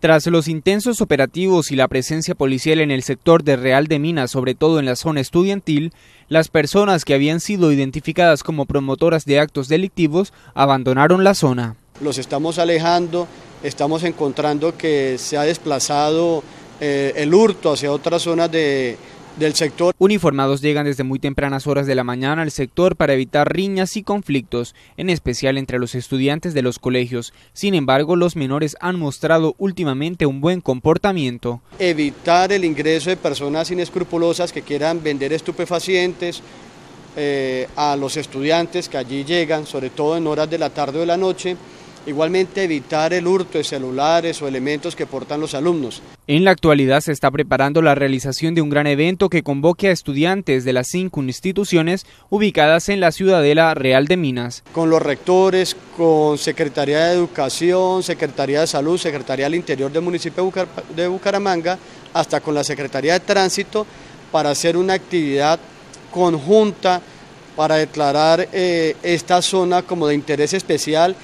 Tras los intensos operativos y la presencia policial en el sector de Real de Minas, sobre todo en la zona estudiantil, las personas que habían sido identificadas como promotoras de actos delictivos abandonaron la zona. Los estamos alejando, estamos encontrando que se ha desplazado eh, el hurto hacia otras zonas de, sector. Uniformados llegan desde muy tempranas horas de la mañana al sector para evitar riñas y conflictos, en especial entre los estudiantes de los colegios. Sin embargo, los menores han mostrado últimamente un buen comportamiento. Evitar el ingreso de personas inescrupulosas que quieran vender estupefacientes eh, a los estudiantes que allí llegan, sobre todo en horas de la tarde o de la noche Igualmente evitar el hurto de celulares o elementos que portan los alumnos. En la actualidad se está preparando la realización de un gran evento que convoque a estudiantes de las cinco instituciones ubicadas en la Ciudadela Real de Minas. Con los rectores, con Secretaría de Educación, Secretaría de Salud, Secretaría del Interior del municipio de Bucaramanga, hasta con la Secretaría de Tránsito, para hacer una actividad conjunta para declarar eh, esta zona como de interés especial